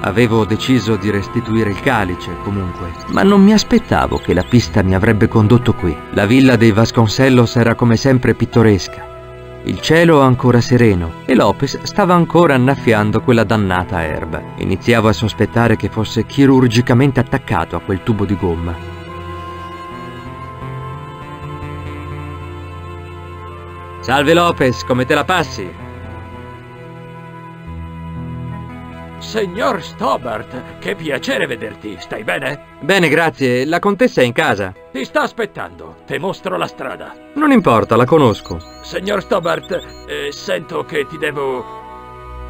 Avevo deciso di restituire il calice, comunque, ma non mi aspettavo che la pista mi avrebbe condotto qui. La villa dei Vasconcellos era come sempre pittoresca. Il cielo ancora sereno e Lopez stava ancora annaffiando quella dannata erba. Iniziavo a sospettare che fosse chirurgicamente attaccato a quel tubo di gomma. Salve Lopez, come te la passi? Signor Stobart, che piacere vederti. Stai bene? Bene, grazie. La contessa è in casa. Ti sta aspettando. Ti mostro la strada. Non importa, la conosco. Signor Stobart, eh, sento che ti devo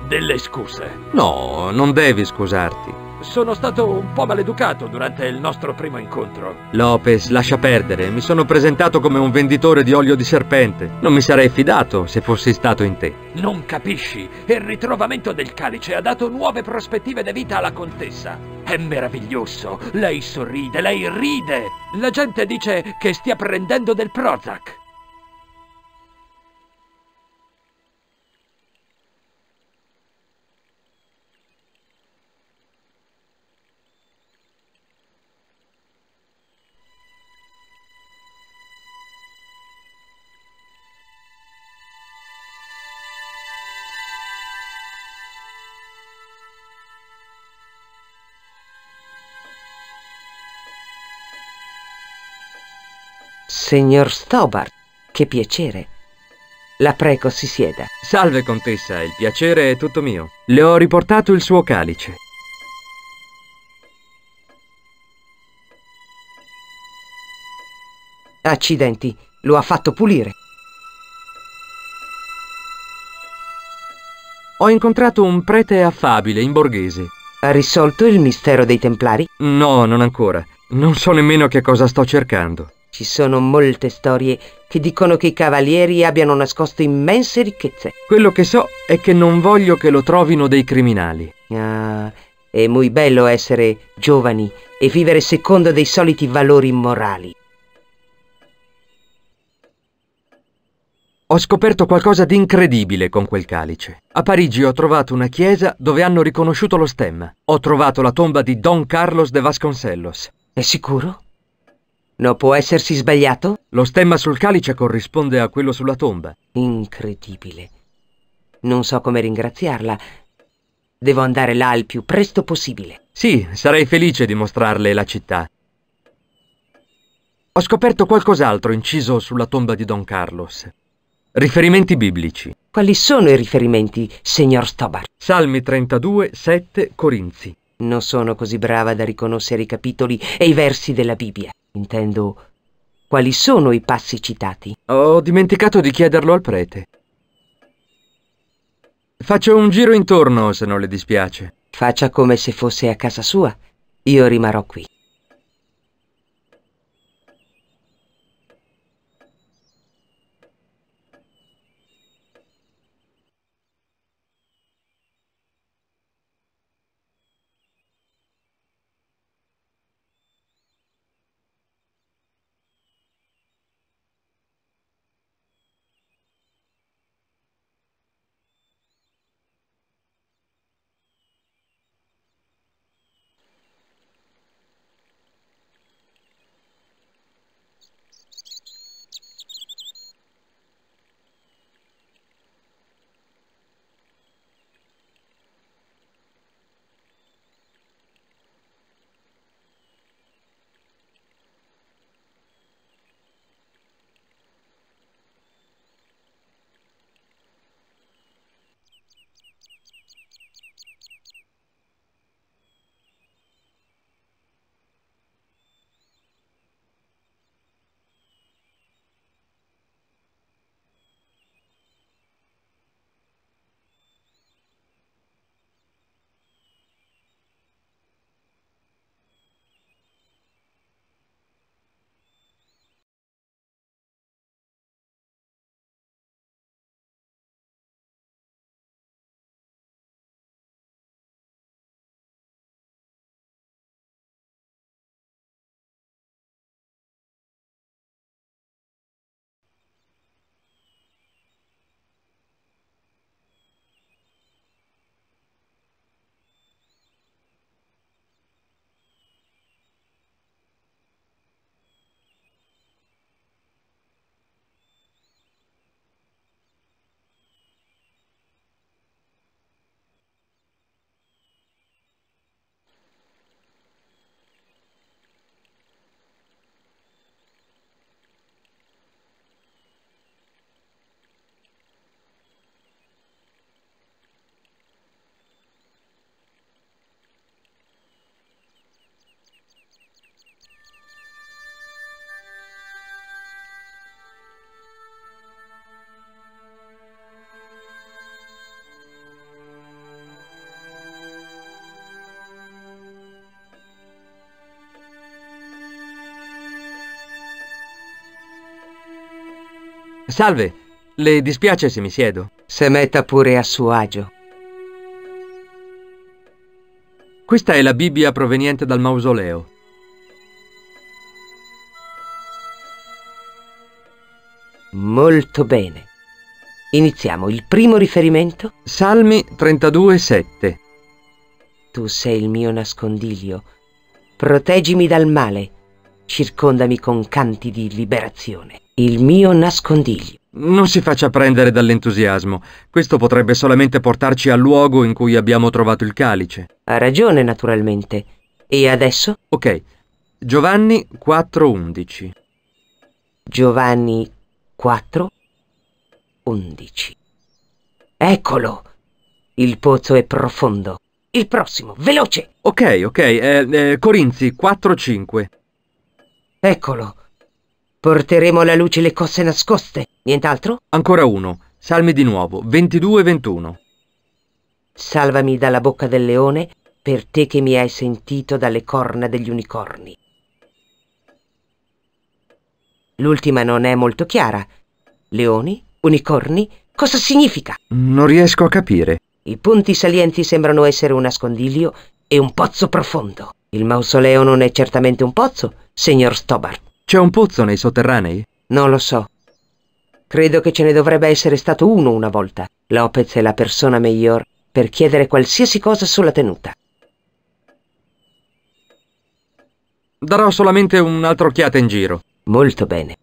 delle scuse. No, non devi scusarti sono stato un po' maleducato durante il nostro primo incontro. Lopez, lascia perdere. Mi sono presentato come un venditore di olio di serpente. Non mi sarei fidato se fossi stato in te. Non capisci. Il ritrovamento del calice ha dato nuove prospettive di vita alla contessa. È meraviglioso. Lei sorride, lei ride. La gente dice che stia prendendo del Prozac. Signor Stobart, che piacere. La prego si sieda. Salve contessa, il piacere è tutto mio. Le ho riportato il suo calice. Accidenti, lo ha fatto pulire. Ho incontrato un prete affabile in borghese. Ha risolto il mistero dei templari? No, non ancora. Non so nemmeno che cosa sto cercando. Ci sono molte storie che dicono che i cavalieri abbiano nascosto immense ricchezze. Quello che so è che non voglio che lo trovino dei criminali. Ah, è muy bello essere giovani e vivere secondo dei soliti valori morali. Ho scoperto qualcosa di incredibile con quel calice. A Parigi ho trovato una chiesa dove hanno riconosciuto lo stemma. Ho trovato la tomba di Don Carlos de Vasconcellos. È sicuro? No, può essersi sbagliato? Lo stemma sul calice corrisponde a quello sulla tomba. Incredibile. Non so come ringraziarla. Devo andare là il più presto possibile. Sì, sarei felice di mostrarle la città. Ho scoperto qualcos'altro inciso sulla tomba di Don Carlos. Riferimenti biblici. Quali sono i riferimenti, signor Stobar? Salmi 32, 7, Corinzi. Non sono così brava da riconoscere i capitoli e i versi della Bibbia. Intendo, quali sono i passi citati? Ho dimenticato di chiederlo al prete. Faccio un giro intorno, se non le dispiace. Faccia come se fosse a casa sua. Io rimarrò qui. Salve, le dispiace se mi siedo? Se metta pure a suo agio. Questa è la Bibbia proveniente dal mausoleo. Molto bene. Iniziamo il primo riferimento. Salmi 32,7. Tu sei il mio nascondiglio. Proteggimi dal male. Circondami con canti di liberazione. Il mio nascondiglio. Non si faccia prendere dall'entusiasmo. Questo potrebbe solamente portarci al luogo in cui abbiamo trovato il calice. Ha ragione, naturalmente. E adesso? Ok. Giovanni 4.11. Giovanni 4.11. Eccolo! Il pozzo è profondo. Il prossimo, veloce! Ok, ok. Eh, eh, Corinzi 4.5. Eccolo! Porteremo alla luce le cosse nascoste. Nient'altro? Ancora uno. Salmi di nuovo. 22 e 21. Salvami dalla bocca del leone, per te che mi hai sentito dalle corna degli unicorni. L'ultima non è molto chiara. Leoni? Unicorni? Cosa significa? Non riesco a capire. I punti salienti sembrano essere un nascondiglio e un pozzo profondo. Il mausoleo non è certamente un pozzo, signor Stobart. C'è un pozzo nei sotterranei? Non lo so. Credo che ce ne dovrebbe essere stato uno una volta. Lopez è la persona miglior per chiedere qualsiasi cosa sulla tenuta. Darò solamente un'altra occhiata in giro. Molto bene.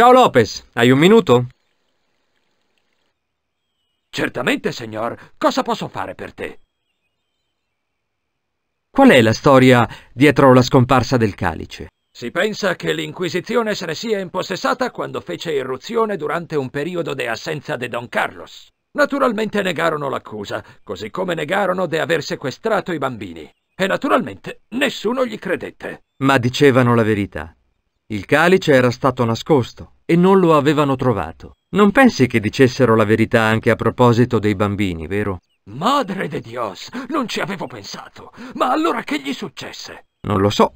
Ciao Lopez, hai un minuto? Certamente, signor. Cosa posso fare per te? Qual è la storia dietro la scomparsa del calice? Si pensa che l'Inquisizione se ne sia impossessata quando fece irruzione durante un periodo di assenza di Don Carlos. Naturalmente negarono l'accusa, così come negarono di aver sequestrato i bambini. E naturalmente nessuno gli credette. Ma dicevano la verità. Il calice era stato nascosto e non lo avevano trovato. Non pensi che dicessero la verità anche a proposito dei bambini, vero? Madre de Dios, non ci avevo pensato. Ma allora che gli successe? Non lo so.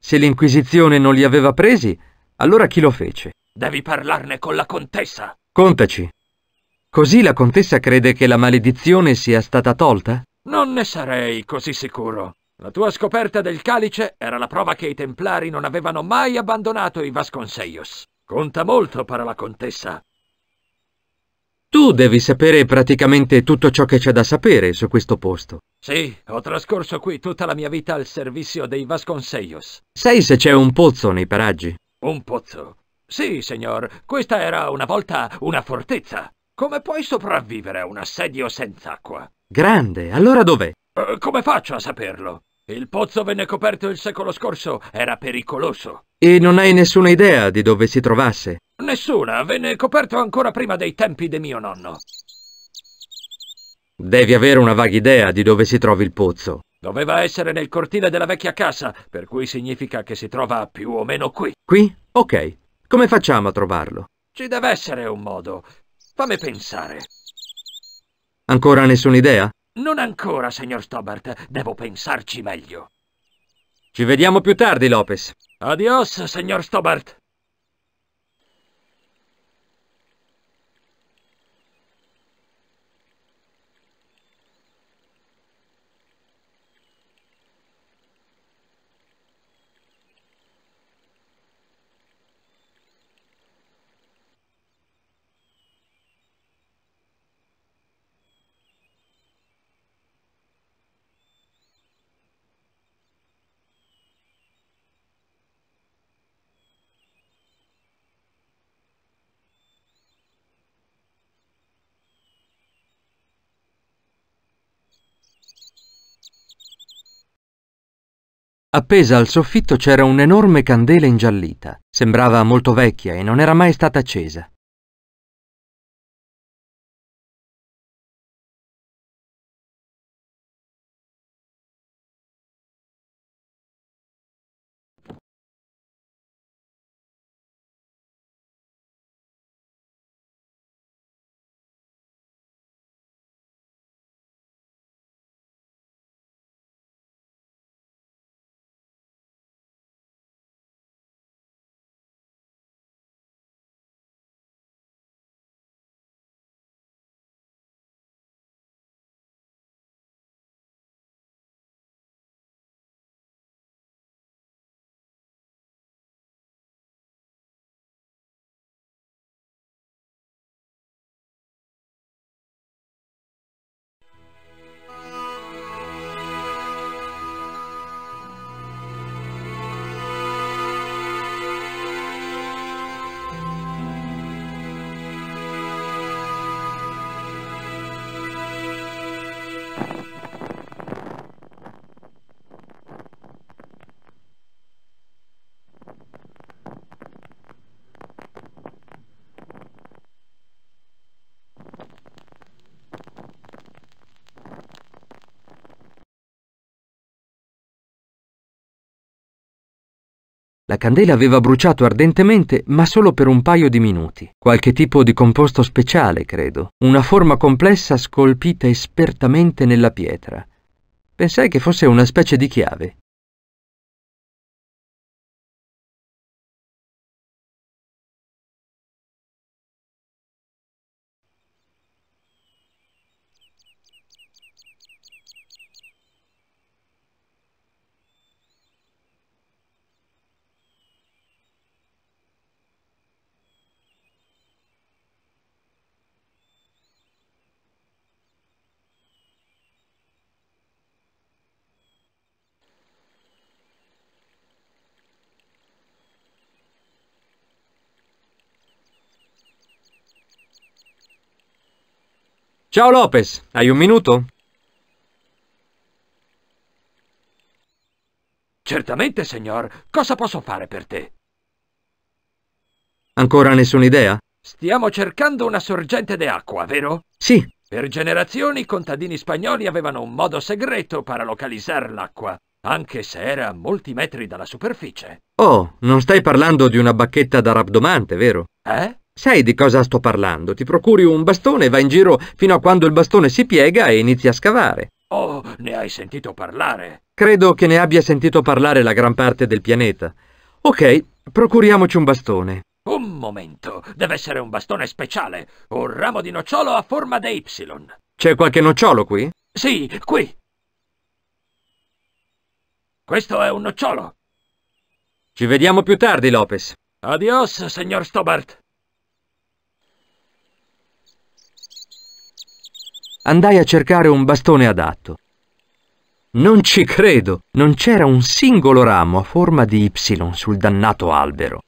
Se l'Inquisizione non li aveva presi, allora chi lo fece? Devi parlarne con la contessa. Contaci. Così la contessa crede che la maledizione sia stata tolta? Non ne sarei così sicuro. La tua scoperta del calice era la prova che i templari non avevano mai abbandonato i Vasconseios. Conta molto per la contessa. Tu devi sapere praticamente tutto ciò che c'è da sapere su questo posto. Sì, ho trascorso qui tutta la mia vita al servizio dei Vasconseios. Sai se c'è un pozzo nei paraggi? Un pozzo? Sì, signor, questa era una volta una fortezza. Come puoi sopravvivere a un assedio senza acqua? Grande, allora dov'è? Eh, come faccio a saperlo? Il pozzo venne coperto il secolo scorso, era pericoloso. E non hai nessuna idea di dove si trovasse? Nessuna, venne coperto ancora prima dei tempi di mio nonno. Devi avere una vaga idea di dove si trovi il pozzo. Doveva essere nel cortile della vecchia casa, per cui significa che si trova più o meno qui. Qui? Ok. Come facciamo a trovarlo? Ci deve essere un modo. Fammi pensare. Ancora nessuna idea? Non ancora, signor Stobart. Devo pensarci meglio. Ci vediamo più tardi, Lopez. Adios, signor Stobart. Appesa al soffitto c'era un'enorme candela ingiallita. Sembrava molto vecchia e non era mai stata accesa. Bye. La candela aveva bruciato ardentemente, ma solo per un paio di minuti. Qualche tipo di composto speciale, credo. Una forma complessa scolpita espertamente nella pietra. Pensai che fosse una specie di chiave. Ciao Lopez, hai un minuto? Certamente, signor. Cosa posso fare per te? Ancora nessuna idea? Stiamo cercando una sorgente d'acqua, vero? Sì. Per generazioni i contadini spagnoli avevano un modo segreto per localizzare l'acqua, anche se era a molti metri dalla superficie. Oh, non stai parlando di una bacchetta da rabdomante, vero? Eh? Sai di cosa sto parlando? Ti procuri un bastone e vai in giro fino a quando il bastone si piega e inizi a scavare. Oh, ne hai sentito parlare? Credo che ne abbia sentito parlare la gran parte del pianeta. Ok, procuriamoci un bastone. Un momento, deve essere un bastone speciale, un ramo di nocciolo a forma da Y. C'è qualche nocciolo qui? Sì, qui. Questo è un nocciolo. Ci vediamo più tardi, Lopez. Adios, signor Stobart. andai a cercare un bastone adatto. Non ci credo, non c'era un singolo ramo a forma di Y sul dannato albero.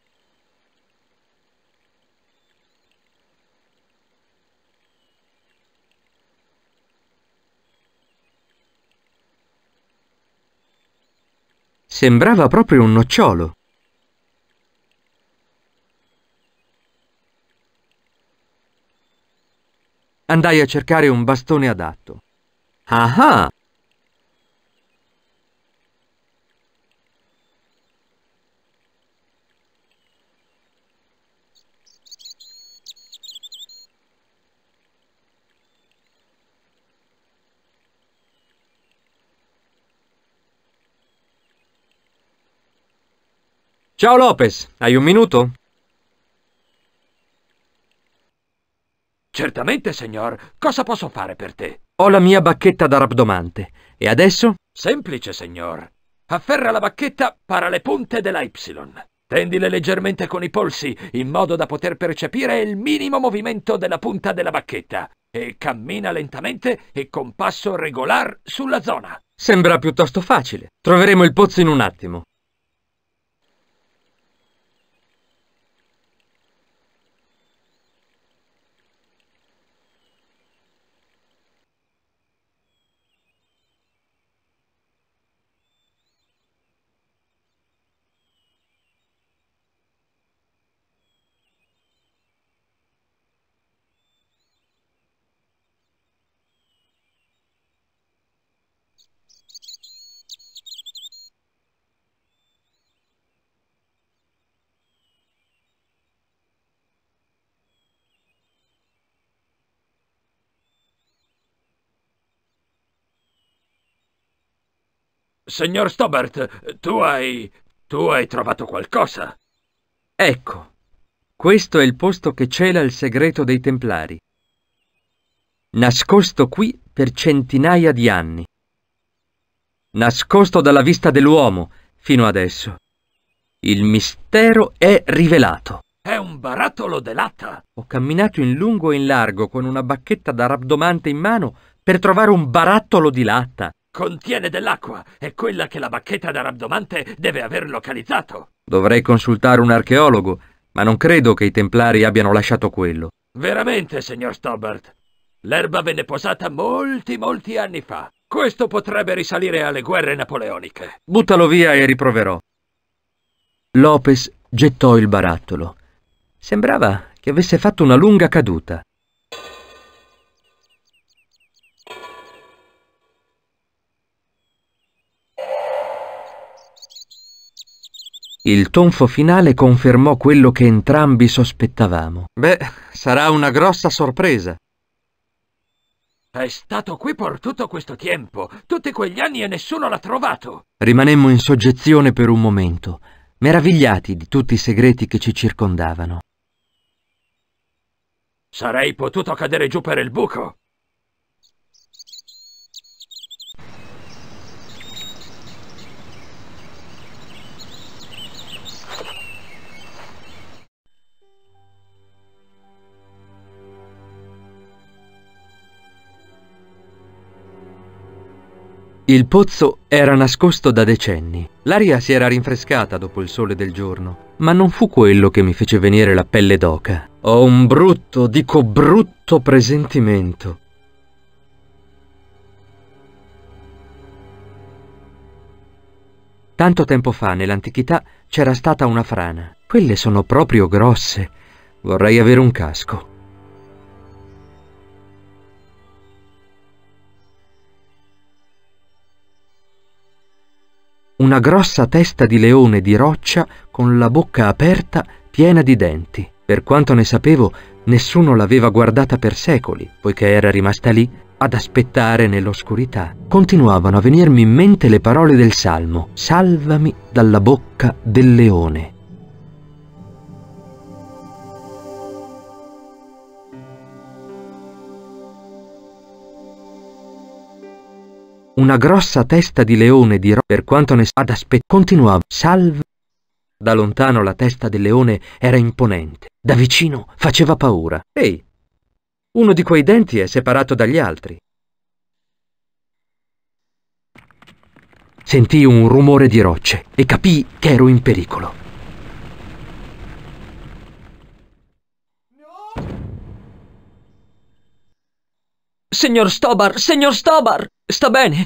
Sembrava proprio un nocciolo. andai a cercare un bastone adatto. Ah ah! Ciao Lopez, hai un minuto? Certamente, signor. Cosa posso fare per te? Ho la mia bacchetta da rabdomante. E adesso? Semplice, signor. Afferra la bacchetta, para le punte della Y. Tendile leggermente con i polsi, in modo da poter percepire il minimo movimento della punta della bacchetta. E cammina lentamente e con passo regolare sulla zona. Sembra piuttosto facile. Troveremo il pozzo in un attimo. Signor Stobert, tu hai... tu hai trovato qualcosa. Ecco, questo è il posto che cela il segreto dei Templari. Nascosto qui per centinaia di anni. Nascosto dalla vista dell'uomo fino adesso. Il mistero è rivelato. È un barattolo de latta. Ho camminato in lungo e in largo con una bacchetta da rabdomante in mano per trovare un barattolo di latta. Contiene dell'acqua, è quella che la bacchetta da rabdomante deve aver localizzato. Dovrei consultare un archeologo, ma non credo che i templari abbiano lasciato quello. Veramente, signor Stobart. L'erba venne posata molti, molti anni fa. Questo potrebbe risalire alle guerre napoleoniche. Buttalo via e riproverò. Lopez gettò il barattolo. Sembrava che avesse fatto una lunga caduta. Il tonfo finale confermò quello che entrambi sospettavamo. Beh, sarà una grossa sorpresa. È stato qui per tutto questo tempo, tutti quegli anni e nessuno l'ha trovato. Rimanemmo in soggezione per un momento, meravigliati di tutti i segreti che ci circondavano. Sarei potuto cadere giù per il buco. Il pozzo era nascosto da decenni. L'aria si era rinfrescata dopo il sole del giorno, ma non fu quello che mi fece venire la pelle d'oca. Ho un brutto, dico brutto presentimento. Tanto tempo fa, nell'antichità, c'era stata una frana. Quelle sono proprio grosse. Vorrei avere un casco. una grossa testa di leone di roccia con la bocca aperta piena di denti. Per quanto ne sapevo, nessuno l'aveva guardata per secoli, poiché era rimasta lì ad aspettare nell'oscurità. Continuavano a venirmi in mente le parole del Salmo, salvami dalla bocca del leone. Una grossa testa di leone di Ro, per quanto ne ad aspetto, continuava. Salve. Da lontano la testa del leone era imponente, da vicino faceva paura. Ehi, uno di quei denti è separato dagli altri. sentì un rumore di rocce e capì che ero in pericolo. Signor Stobar, signor Stobar, sta bene?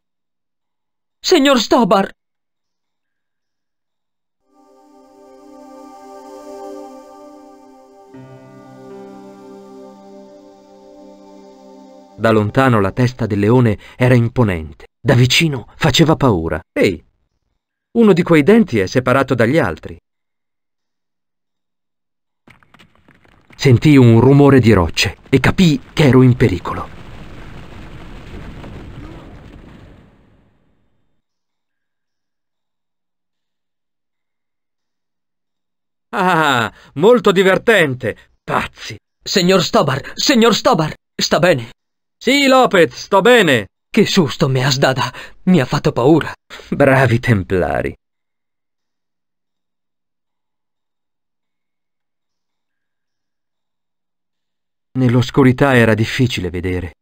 signor Stobar! Da lontano la testa del leone era imponente, da vicino faceva paura. Ehi, uno di quei denti è separato dagli altri. Sentì un rumore di rocce e capì che ero in pericolo. Ah, molto divertente. Pazzi. Signor Stobar, signor Stobar, sta bene? Sì, Lopez, sto bene. Che susto mi ha sdata! mi ha fatto paura. Bravi templari. Nell'oscurità era difficile vedere.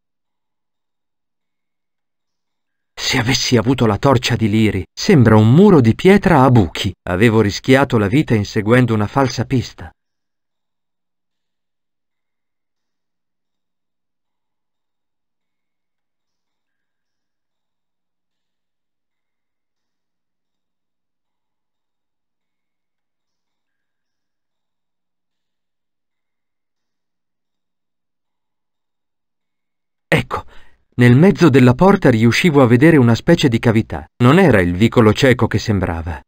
Se avessi avuto la torcia di Liri, sembra un muro di pietra a buchi. Avevo rischiato la vita inseguendo una falsa pista. Nel mezzo della porta riuscivo a vedere una specie di cavità. Non era il vicolo cieco che sembrava.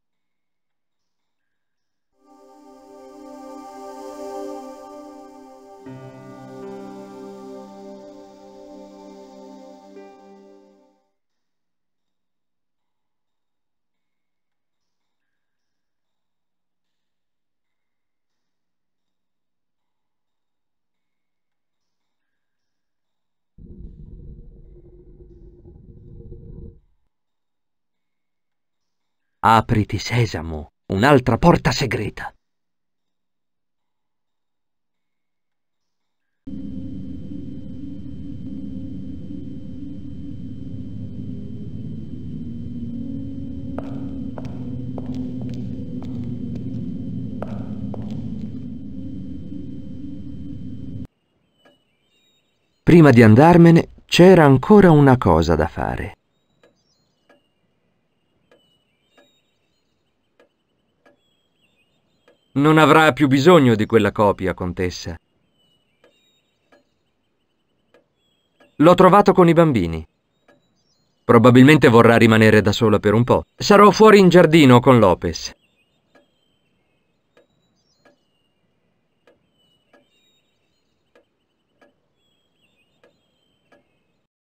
Apriti Sesamo, un'altra porta segreta. Prima di andarmene c'era ancora una cosa da fare. Non avrà più bisogno di quella copia, contessa. L'ho trovato con i bambini. Probabilmente vorrà rimanere da sola per un po'. Sarò fuori in giardino con Lopez.